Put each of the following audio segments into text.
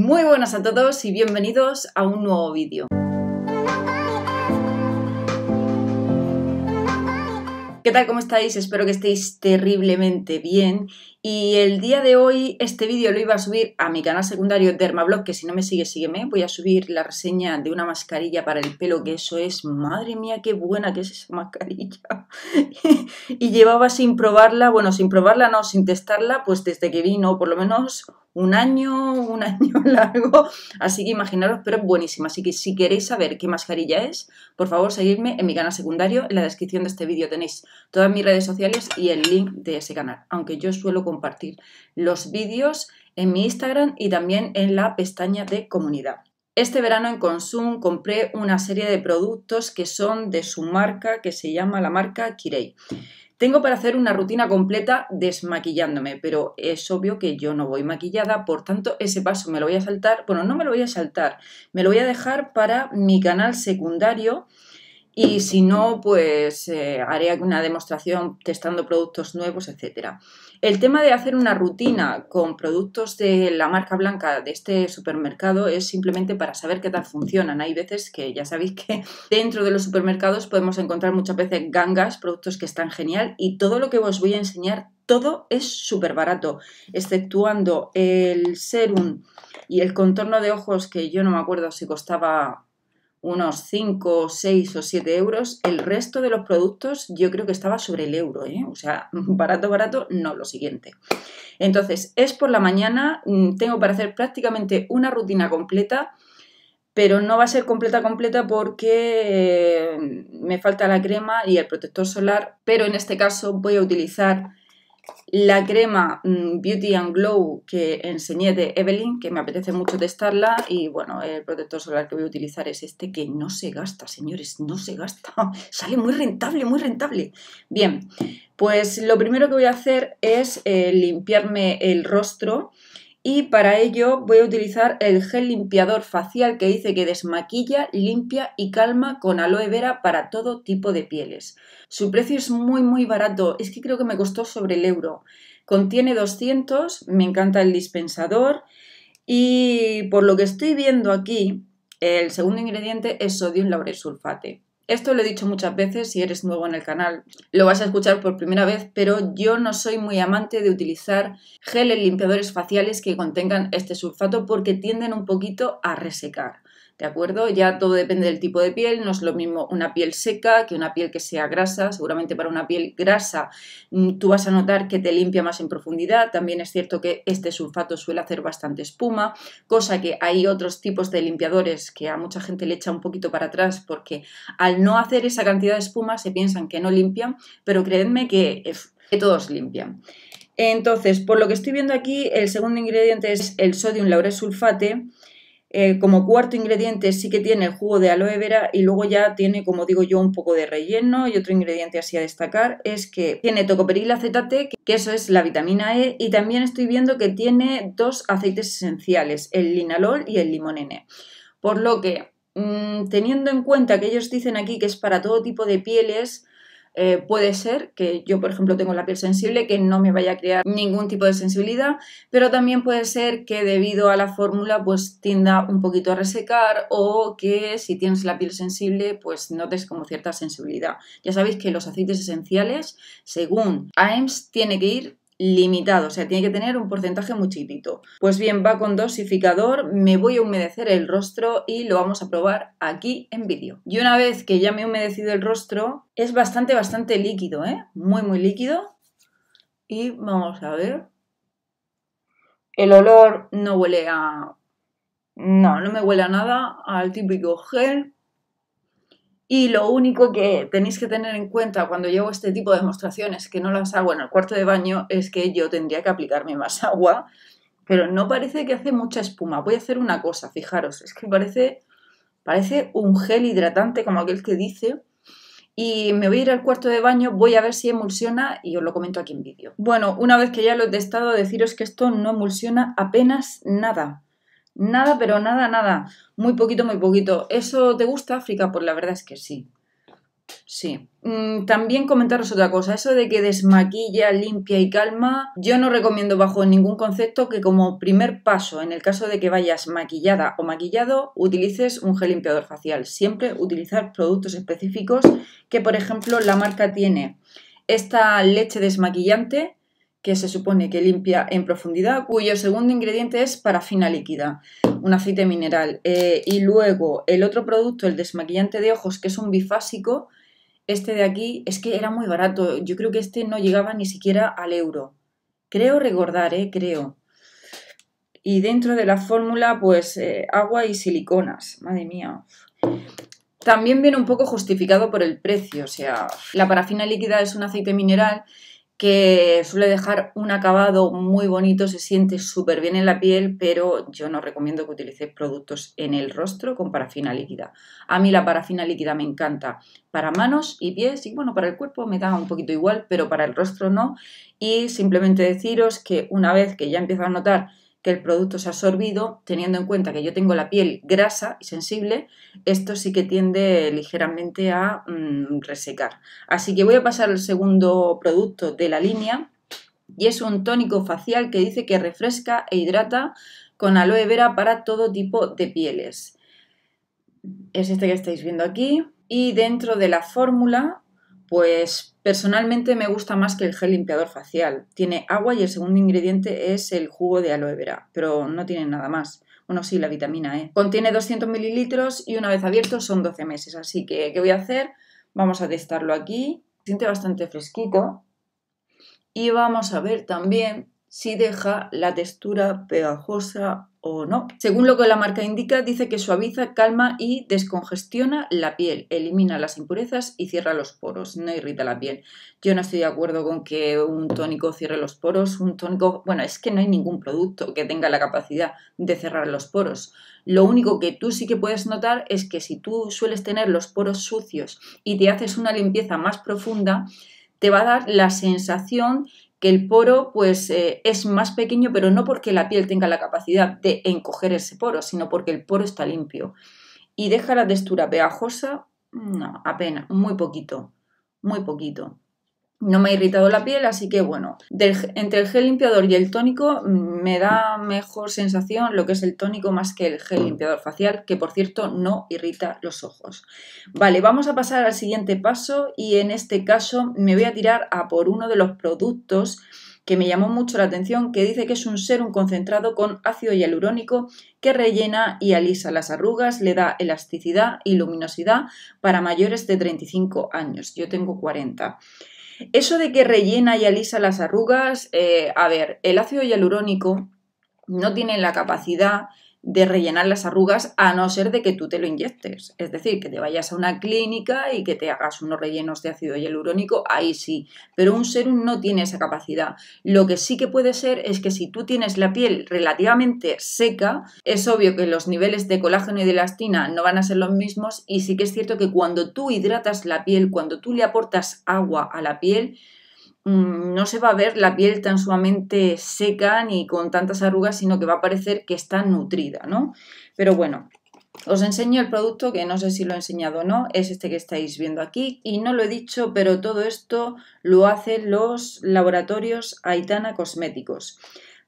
Muy buenas a todos y bienvenidos a un nuevo vídeo. ¿Qué tal? ¿Cómo estáis? Espero que estéis terriblemente bien y el día de hoy este vídeo lo iba a subir a mi canal secundario Dermablog, que si no me sigue, sígueme. Voy a subir la reseña de una mascarilla para el pelo, que eso es, madre mía, qué buena que es esa mascarilla. y llevaba sin probarla, bueno, sin probarla no, sin testarla, pues desde que vino, por lo menos un año, un año largo. Así que imaginaros, pero es buenísima. Así que si queréis saber qué mascarilla es, por favor seguidme en mi canal secundario. En la descripción de este vídeo tenéis todas mis redes sociales y el link de ese canal. Aunque yo suelo compartir compartir los vídeos en mi Instagram y también en la pestaña de comunidad. Este verano en Consum compré una serie de productos que son de su marca que se llama la marca Kirei. Tengo para hacer una rutina completa desmaquillándome, pero es obvio que yo no voy maquillada, por tanto ese paso me lo voy a saltar, bueno, no me lo voy a saltar, me lo voy a dejar para mi canal secundario y si no, pues eh, haré alguna demostración testando productos nuevos, etcétera. El tema de hacer una rutina con productos de la marca blanca de este supermercado es simplemente para saber qué tal funcionan. Hay veces que ya sabéis que dentro de los supermercados podemos encontrar muchas veces gangas, productos que están genial y todo lo que os voy a enseñar, todo es súper barato, exceptuando el serum y el contorno de ojos que yo no me acuerdo si costaba unos 5, 6 o 7 euros. El resto de los productos yo creo que estaba sobre el euro, ¿eh? o sea, barato, barato, no lo siguiente. Entonces, es por la mañana, mm, tengo para hacer prácticamente una rutina completa, pero no va a ser completa, completa porque eh, me falta la crema y el protector solar, pero en este caso voy a utilizar la crema mm, Beauty and Glow que enseñé de Evelyn, que me apetece mucho testarla. Y bueno, el protector solar que voy a utilizar es este que no se gasta, señores, no se gasta. Sale muy rentable, muy rentable. Bien, pues lo primero que voy a hacer es eh, limpiarme el rostro y para ello voy a utilizar el gel limpiador facial que dice que desmaquilla, limpia y calma con aloe vera para todo tipo de pieles. Su precio es muy muy barato, es que creo que me costó sobre el euro. Contiene 200, me encanta el dispensador y por lo que estoy viendo aquí, el segundo ingrediente es sodio sodium sulfate. Esto lo he dicho muchas veces si eres nuevo en el canal, lo vas a escuchar por primera vez, pero yo no soy muy amante de utilizar geles limpiadores faciales que contengan este sulfato porque tienden un poquito a resecar. ¿De acuerdo? Ya todo depende del tipo de piel, no es lo mismo una piel seca que una piel que sea grasa. Seguramente para una piel grasa mm, tú vas a notar que te limpia más en profundidad. También es cierto que este sulfato suele hacer bastante espuma, cosa que hay otros tipos de limpiadores que a mucha gente le echa un poquito para atrás porque al no hacer esa cantidad de espuma se piensan que no limpian, pero creedme que, todos limpian. Entonces, por lo que estoy viendo aquí, el segundo ingrediente es el sodium lauresulfate. sulfate eh, como cuarto ingrediente sí que tiene el jugo de aloe vera y luego ya tiene, como digo yo, un poco de relleno y otro ingrediente así a destacar es que tiene tocoperil acetate, que eso es la vitamina E, y también estoy viendo que tiene dos aceites esenciales, el linalol y el limonene. Por lo que, mm, teniendo en cuenta que ellos dicen aquí que es para todo tipo de pieles, eh, puede ser que yo, por ejemplo, tengo la piel sensible, que no me vaya a crear ningún tipo de sensibilidad, pero también puede ser que debido a la fórmula pues tienda un poquito a resecar o que si tienes la piel sensible pues notes como cierta sensibilidad. Ya sabéis que los aceites esenciales, según AEMS, tiene que ir limitado, o sea, tiene que tener un porcentaje muy chiquito. Pues bien, va con dosificador, me voy a humedecer el rostro y lo vamos a probar aquí en vídeo. Y una vez que ya me he humedecido el rostro, es bastante, bastante líquido, ¿eh? Muy, muy líquido. Y vamos a ver. El olor no huele a... No, no me huele a nada, al típico gel, y lo único que tenéis que tener en cuenta cuando llevo este tipo de demostraciones, que no las hago en el cuarto de baño, es que yo tendría que aplicarme más agua, pero no parece que hace mucha espuma. Voy a hacer una cosa, fijaros, es que parece, parece un gel hidratante como aquel que dice. Y me voy a ir al cuarto de baño, voy a ver si emulsiona y os lo comento aquí en vídeo. Bueno, una vez que ya lo he testado, deciros que esto no emulsiona apenas nada. Nada, pero nada, nada. Muy poquito, muy poquito. ¿Eso te gusta África? Pues la verdad es que sí. Sí. Mm, también comentaros otra cosa, eso de que desmaquilla, limpia y calma, yo no recomiendo bajo ningún concepto que como primer paso, en el caso de que vayas maquillada o maquillado, utilices un gel limpiador facial. Siempre utilizar productos específicos que, por ejemplo, la marca tiene esta leche desmaquillante que se supone que limpia en profundidad, cuyo segundo ingrediente es parafina líquida, un aceite mineral. Eh, y luego el otro producto, el desmaquillante de ojos, que es un bifásico, este de aquí es que era muy barato. Yo creo que este no llegaba ni siquiera al euro. Creo recordar, ¿eh? creo. Y dentro de la fórmula, pues eh, agua y siliconas. Madre mía. También viene un poco justificado por el precio. O sea, la parafina líquida es un aceite mineral que suele dejar un acabado muy bonito, se siente súper bien en la piel, pero yo no recomiendo que utilicéis productos en el rostro con parafina líquida. A mí la parafina líquida me encanta para manos y pies y bueno, para el cuerpo me da un poquito igual, pero para el rostro no. Y simplemente deciros que una vez que ya empiezo a notar que el producto se ha absorbido, teniendo en cuenta que yo tengo la piel grasa y sensible, esto sí que tiende ligeramente a mm, resecar. Así que voy a pasar al segundo producto de la línea y es un tónico facial que dice que refresca e hidrata con aloe vera para todo tipo de pieles. Es este que estáis viendo aquí y dentro de la fórmula pues Personalmente me gusta más que el gel limpiador facial. Tiene agua y el segundo ingrediente es el jugo de aloe vera, pero no tiene nada más. Bueno, sí, la vitamina E. Contiene 200 mililitros y una vez abierto son 12 meses. Así que, ¿qué voy a hacer? Vamos a testarlo aquí. Siente bastante fresquito. Y vamos a ver también si deja la textura pegajosa o no. Según lo que la marca indica, dice que suaviza, calma y descongestiona la piel, elimina las impurezas y cierra los poros, no irrita la piel. Yo no estoy de acuerdo con que un tónico cierre los poros, un tónico, bueno, es que no hay ningún producto que tenga la capacidad de cerrar los poros. Lo único que tú sí que puedes notar es que si tú sueles tener los poros sucios y te haces una limpieza más profunda, te va a dar la sensación que el poro pues eh, es más pequeño, pero no porque la piel tenga la capacidad de encoger ese poro, sino porque el poro está limpio. Y deja la textura pegajosa, no, apenas, muy poquito, muy poquito no me ha irritado la piel, así que bueno, entre el gel limpiador y el tónico mm, me da mejor sensación lo que es el tónico más que el gel limpiador facial, que por cierto no irrita los ojos. Vale, vamos a pasar al siguiente paso y en este caso me voy a tirar a por uno de los productos que me llamó mucho la atención, que dice que es un serum concentrado con ácido hialurónico que rellena y alisa las arrugas, le da elasticidad y luminosidad para mayores de 35 años. Yo tengo 40. Eso de que rellena y alisa las arrugas, eh, a ver, el ácido hialurónico no tiene la capacidad de rellenar las arrugas a no ser de que tú te lo inyectes. Es decir, que te vayas a una clínica y que te hagas unos rellenos de ácido hialurónico, ahí sí. Pero un serum no tiene esa capacidad. Lo que sí que puede ser es que si tú tienes la piel relativamente seca, es obvio que los niveles de colágeno y de elastina no van a ser los mismos y sí que es cierto que cuando tú hidratas la piel, cuando tú le aportas agua a la piel, Mm, no se va a ver la piel tan sumamente seca ni con tantas arrugas, sino que va a parecer que está nutrida, ¿no? Pero bueno, os enseño el producto que no sé si lo he enseñado o no, es este que estáis viendo aquí y no lo he dicho, pero todo esto lo hacen los laboratorios Aitana Cosméticos.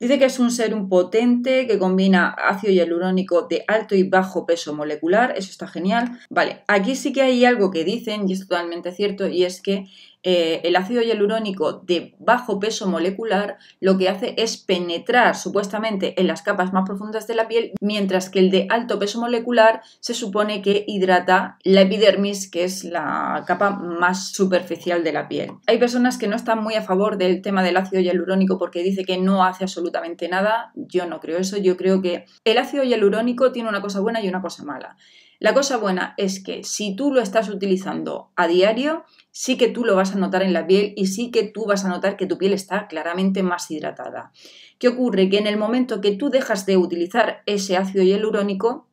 Dice que es un serum potente que combina ácido hialurónico de alto y bajo peso molecular, eso está genial. Vale, aquí sí que hay algo que dicen y es totalmente cierto y es que eh, el ácido hialurónico de bajo peso molecular lo que hace es penetrar supuestamente en las capas más profundas de la piel, mientras que el de alto peso molecular se supone que hidrata la epidermis, que es la capa más superficial de la piel. Hay personas que no están muy a favor del tema del ácido hialurónico porque dice que no hace absolutamente nada. Yo no creo eso, yo creo que el ácido hialurónico tiene una cosa buena y una cosa mala. La cosa buena es que si tú lo estás utilizando a diario, sí que tú lo vas a notar en la piel y sí que tú vas a notar que tu piel está claramente más hidratada. ¿Qué ocurre? Que en el momento que tú dejas de utilizar ese ácido hialurónico,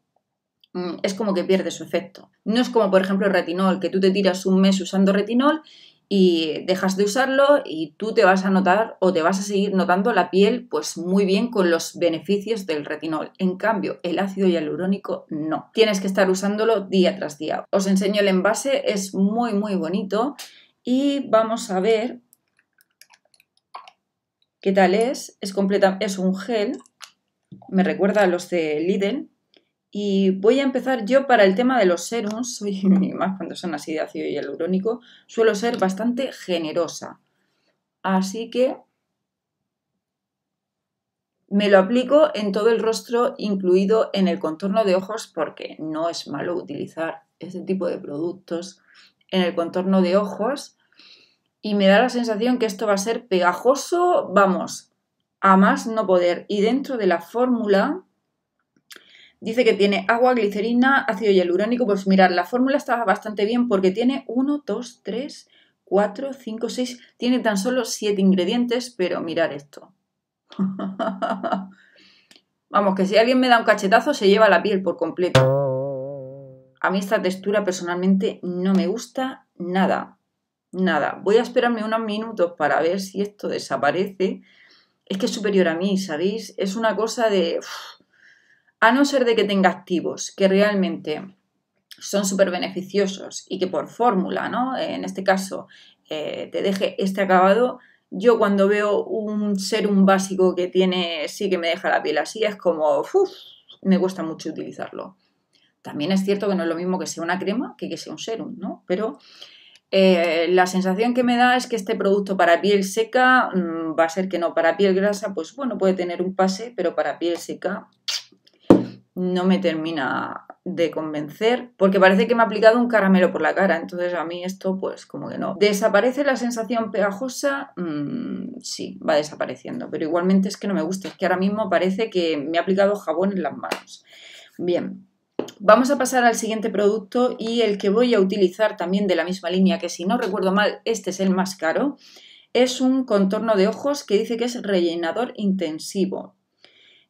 mm, es como que pierde su efecto. No es como, por ejemplo, el retinol, que tú te tiras un mes usando retinol y dejas de usarlo y tú te vas a notar o te vas a seguir notando la piel pues muy bien con los beneficios del retinol. En cambio, el ácido hialurónico no. Tienes que estar usándolo día tras día. Os enseño el envase, es muy muy bonito y vamos a ver qué tal es. Es completa, es un gel. Me recuerda a los de Liden. Y voy a empezar yo para el tema de los serums, soy más cuando son así de ácido hialurónico, suelo ser bastante generosa. Así que me lo aplico en todo el rostro, incluido en el contorno de ojos, porque no es malo utilizar este tipo de productos en el contorno de ojos. Y me da la sensación que esto va a ser pegajoso, vamos, a más no poder. Y dentro de la fórmula Dice que tiene agua, glicerina, ácido hialurónico. Pues mirad, la fórmula está bastante bien porque tiene 1, 2, 3, 4, 5, 6. Tiene tan solo 7 ingredientes, pero mirad esto. Vamos, que si alguien me da un cachetazo se lleva la piel por completo. A mí esta textura personalmente no me gusta nada. Nada. Voy a esperarme unos minutos para ver si esto desaparece. Es que es superior a mí, ¿sabéis? Es una cosa de a no ser de que tenga activos que realmente son súper beneficiosos y que por fórmula, ¿no? En este caso, eh, te deje este acabado. Yo cuando veo un serum básico que tiene, sí que me deja la piel así, es como, me cuesta mucho utilizarlo. También es cierto que no es lo mismo que sea una crema que que sea un serum, ¿no? Pero eh, la sensación que me da es que este producto para piel seca mm, va a ser que no, para piel grasa, pues bueno, puede tener un pase, pero para piel seca no me termina de convencer porque parece que me ha aplicado un caramelo por la cara entonces a mí esto pues como que no desaparece la sensación pegajosa mm, sí va desapareciendo pero igualmente es que no me gusta es que ahora mismo parece que me ha aplicado jabón en las manos bien Vamos a pasar al siguiente producto y el que voy a utilizar también de la misma línea, que si no recuerdo mal, este es el más caro. Es un contorno de ojos que dice que es rellenador intensivo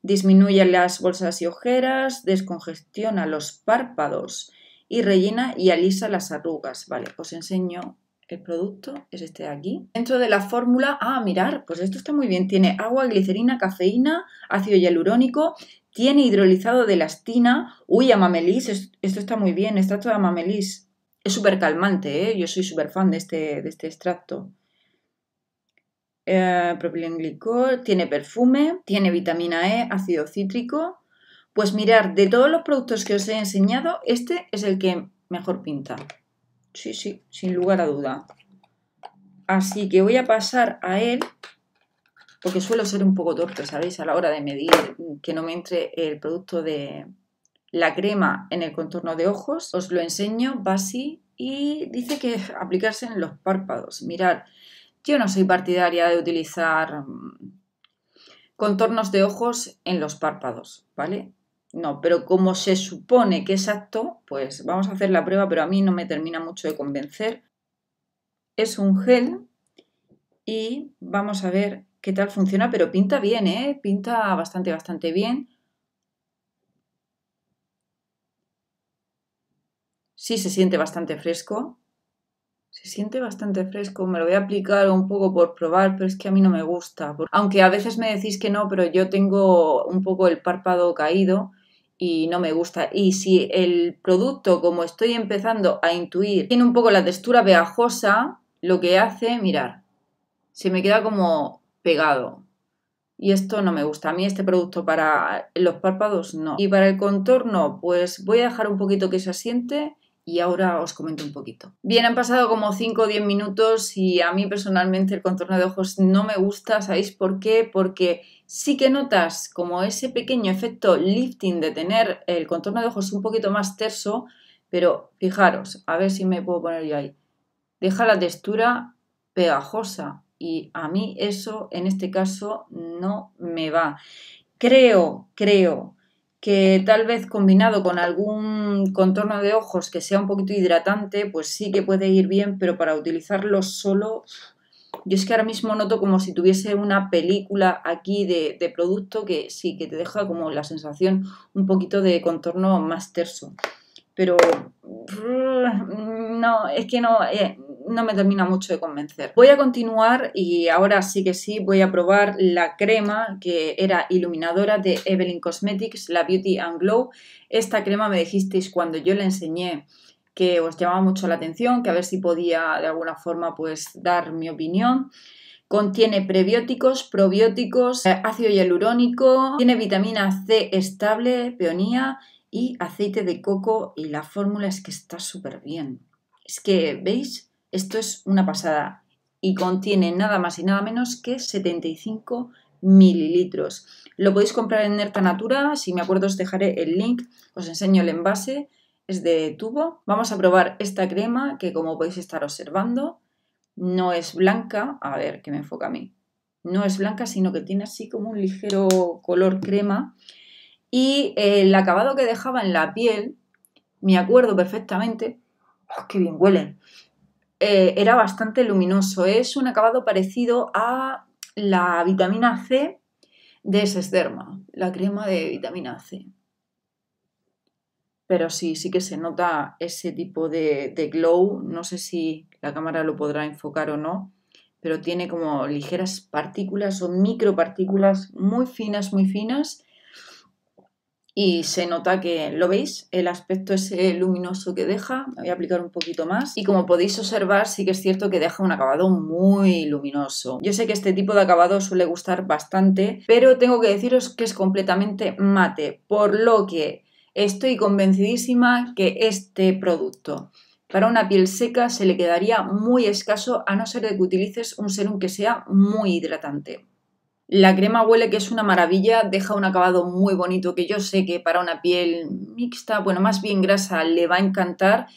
disminuye las bolsas y ojeras, descongestiona los párpados y rellena y alisa las arrugas. Vale, os enseño el producto, es este de aquí. Dentro de la fórmula, ah, mirar, pues esto está muy bien, tiene agua, glicerina, cafeína, ácido hialurónico, tiene hidrolizado de elastina, uy, amamelis, esto está muy bien, extracto de amamelis. Es súper calmante, ¿eh? yo soy súper fan de este, de este extracto. Eh, propilenglicol, tiene perfume, tiene vitamina E, ácido cítrico. Pues mirar, de todos los productos que os he enseñado, este es el que mejor pinta. Sí, sí, sin lugar a duda. Así que voy a pasar a él, porque suelo ser un poco torpe, ¿sabéis? A la hora de medir que no me entre el producto de la crema en el contorno de ojos. Os lo enseño, basi, y dice que aplicarse en los párpados. Mirad, yo no soy partidaria de utilizar mm, contornos de ojos en los párpados, ¿vale? No, pero como se supone que es acto, pues vamos a hacer la prueba, pero a mí no me termina mucho de convencer. Es un gel y vamos a ver qué tal funciona, pero pinta bien, ¿eh? Pinta bastante, bastante bien. Sí se siente bastante fresco, se siente bastante fresco, me lo voy a aplicar un poco por probar, pero es que a mí no me gusta. Aunque a veces me decís que no, pero yo tengo un poco el párpado caído y no me gusta. Y si el producto, como estoy empezando a intuir, tiene un poco la textura pegajosa, lo que hace, mirar, se me queda como pegado. Y esto no me gusta. A mí este producto para los párpados no. Y para el contorno, pues voy a dejar un poquito que se asiente y ahora os comento un poquito. Bien, han pasado como 5 o 10 minutos y a mí personalmente el contorno de ojos no me gusta, ¿sabéis por qué? Porque sí que notas como ese pequeño efecto lifting de tener el contorno de ojos un poquito más terso, pero fijaros, a ver si me puedo poner yo ahí. Deja la textura pegajosa y a mí eso en este caso no me va. Creo, creo que tal vez combinado con algún contorno de ojos que sea un poquito hidratante, pues sí que puede ir bien, pero para utilizarlo solo, yo es que ahora mismo noto como si tuviese una película aquí de, producto que sí, que te deja como la sensación un poquito de contorno más terso. Pero mm, no, es que no, eh, no me termina mucho de convencer. Voy a continuar y ahora sí que sí voy a probar la crema que era iluminadora de Evelyn Cosmetics, la Beauty and Glow. Esta crema me dijisteis cuando yo la enseñé que os llamaba mucho la atención, que a ver si podía de alguna forma pues dar mi opinión. Contiene prebióticos, probióticos, eh, ácido hialurónico, tiene vitamina C estable, peonía y aceite de coco y la fórmula es que está súper bien. Es que, ¿veis? Esto es una pasada y contiene nada más y nada menos que 75 mililitros. Lo podéis comprar en Nerta Natura, si me acuerdo os dejaré el link, os enseño el envase, es de tubo. Vamos a probar esta crema que como podéis estar observando no es blanca, a ver que me enfoca a mí, no es blanca sino que tiene así como un ligero color crema y el acabado que dejaba en la piel, me acuerdo perfectamente, oh, ¡qué bien huele eh, era bastante luminoso. Es un acabado parecido a la vitamina C de Sesderma, la crema de vitamina C. Pero sí, sí que se nota ese tipo de, de glow. No sé si la cámara lo podrá enfocar o no, pero tiene como ligeras partículas o micropartículas muy finas, muy finas y se nota que, ¿lo veis? El aspecto ese luminoso que deja, voy a aplicar un poquito más y como podéis observar sí que es cierto que deja un acabado muy luminoso. Yo sé que este tipo de acabado suele gustar bastante, pero tengo que deciros que es completamente mate, por lo que estoy convencidísima que este producto para una piel seca se le quedaría muy escaso a no ser que utilices un serum que sea muy hidratante. La crema huele que es una maravilla, deja un acabado muy bonito que yo sé que para una piel mixta, bueno, más bien grasa, le va a encantar.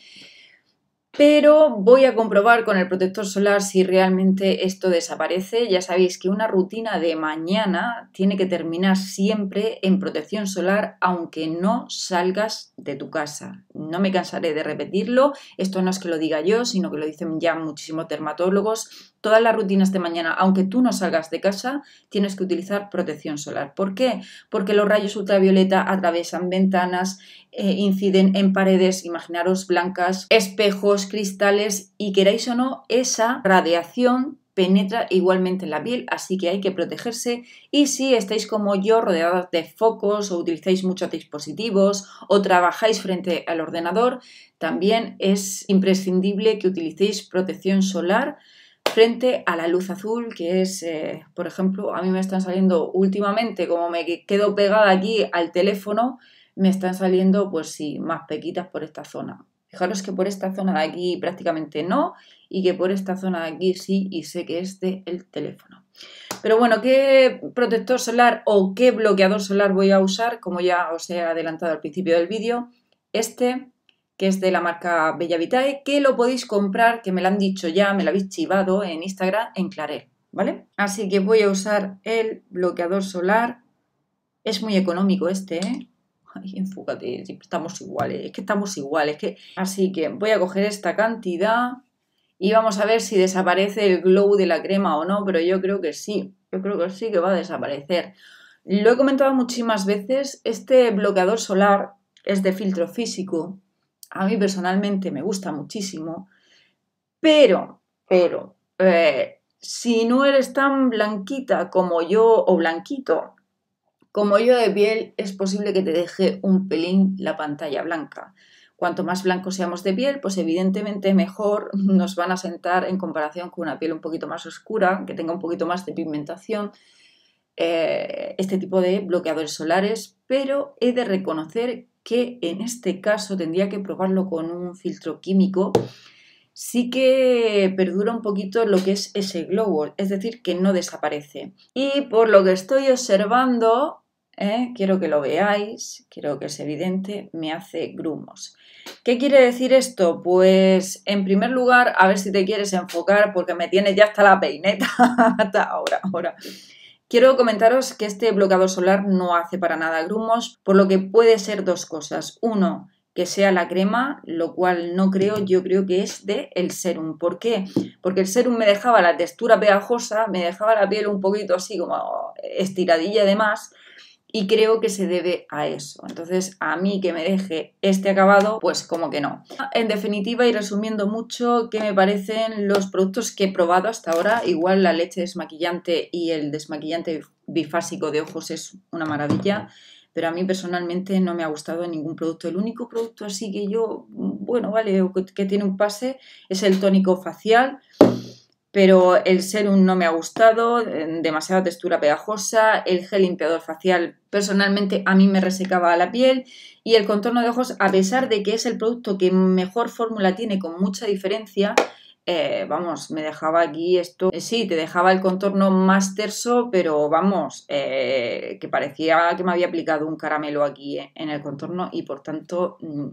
Pero voy a comprobar con el protector solar si realmente esto desaparece. Ya sabéis que una rutina de mañana tiene que terminar siempre en protección solar aunque no salgas de tu casa. No me cansaré de repetirlo. Esto no es que lo diga yo, sino que lo dicen ya muchísimos dermatólogos Todas las rutinas de mañana, aunque tú no salgas de casa, tienes que utilizar protección solar. ¿Por qué? Porque los rayos ultravioleta atraviesan ventanas, eh, inciden en paredes, imaginaros blancas, espejos, cristales y queráis o no, esa radiación penetra igualmente en la piel, así que hay que protegerse. Y si estáis como yo rodeados de focos o utilizáis muchos dispositivos o trabajáis frente al ordenador, también es imprescindible que utilicéis protección solar frente a la luz azul, que es, eh, por ejemplo, a mí me están saliendo últimamente, como me quedo pegada aquí al teléfono, me están saliendo, pues sí, más pequitas por esta zona. Fijaros que por esta zona de aquí prácticamente no y que por esta zona de aquí sí y sé que es del teléfono. Pero bueno, ¿qué protector solar o qué bloqueador solar voy a usar? Como ya os he adelantado al principio del vídeo, este que es de la marca Bella Vitae, que lo podéis comprar, que me lo han dicho ya, me lo habéis chivado en Instagram, en Clarel, ¿vale? Así que voy a usar el bloqueador solar. Es muy económico este, ¿eh? Ay, enfúcate, estamos iguales, es que estamos iguales. Que... Así que voy a coger esta cantidad y vamos a ver si desaparece el glow de la crema o no, pero yo creo que sí, yo creo que sí que va a desaparecer. Lo he comentado muchísimas veces, este bloqueador solar es de filtro físico, a mí personalmente me gusta muchísimo, pero, pero, eh, si no eres tan blanquita como yo o blanquito, como yo de piel, es posible que te deje un pelín la pantalla blanca. Cuanto más blanco seamos de piel, pues evidentemente mejor nos van a sentar en comparación con una piel un poquito más oscura, que tenga un poquito más de pigmentación, eh, este tipo de bloqueadores solares, pero he de reconocer que en este caso tendría que probarlo con un filtro químico, sí que perdura un poquito lo que es ese glow es decir, que no desaparece. Y por lo que estoy observando, ¿eh? quiero que lo veáis, quiero que es evidente, me hace grumos. ¿Qué quiere decir esto? Pues en primer lugar, a ver si te quieres enfocar porque me tienes ya hasta la peineta hasta ahora, ahora. Quiero comentaros que este bloqueador solar no hace para nada grumos, por lo que puede ser dos cosas. Uno, que sea la crema, lo cual no creo, yo creo que es de el serum. ¿Por qué? Porque el serum me dejaba la textura pegajosa, me dejaba la piel un poquito así como estiradilla y demás y creo que se debe a eso. Entonces, a mí que me deje este acabado, pues como que no. En definitiva y resumiendo mucho, ¿qué me parecen los productos que he probado hasta ahora? Igual la leche desmaquillante y el desmaquillante bifásico de ojos es una maravilla, pero a mí personalmente no me ha gustado ningún producto. El único producto así que yo, bueno, vale, que tiene un pase es el tónico facial pero el serum no me ha gustado, demasiada textura pegajosa, el gel limpiador facial personalmente a mí me resecaba la piel y el contorno de ojos, a pesar de que es el producto que mejor fórmula tiene con mucha diferencia, eh, vamos, me dejaba aquí esto, eh, sí, te dejaba el contorno más terso, pero vamos, eh, que parecía que me había aplicado un caramelo aquí en el contorno y por tanto... Mm,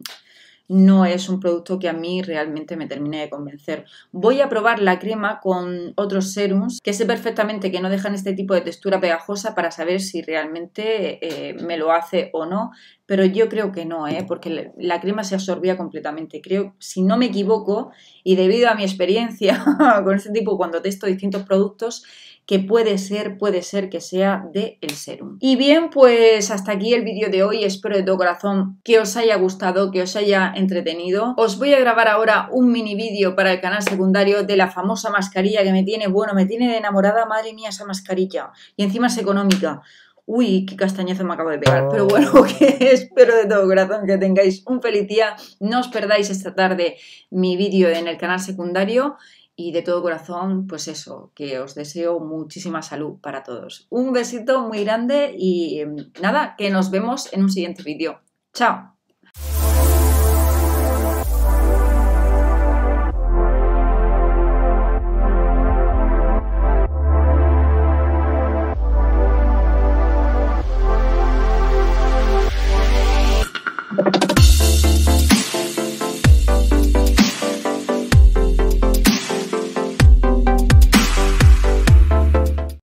no es un producto que a mí realmente me termine de convencer. Voy a probar la crema con otros serums que sé perfectamente que no dejan este tipo de textura pegajosa para saber si realmente eh, me lo hace o no, pero yo creo que no, ¿eh? porque la crema se absorbía completamente. Creo, si no me equivoco, y debido a mi experiencia con este tipo, cuando testo distintos productos, que puede ser, puede ser que sea de el serum. Y bien, pues hasta aquí el vídeo de hoy. Espero de todo corazón que os haya gustado, que os haya entretenido. Os voy a grabar ahora un mini vídeo para el canal secundario de la famosa mascarilla que me tiene, bueno, me tiene de enamorada, madre mía, esa mascarilla. Y encima es económica. Uy, qué castañazo me acabo de pegar. Pero bueno, espero de todo corazón que tengáis un feliz día. No os perdáis esta tarde mi vídeo en el canal secundario y de todo corazón, pues eso, que os deseo muchísima salud para todos. Un besito muy grande y nada, que nos vemos en un siguiente vídeo. Chao.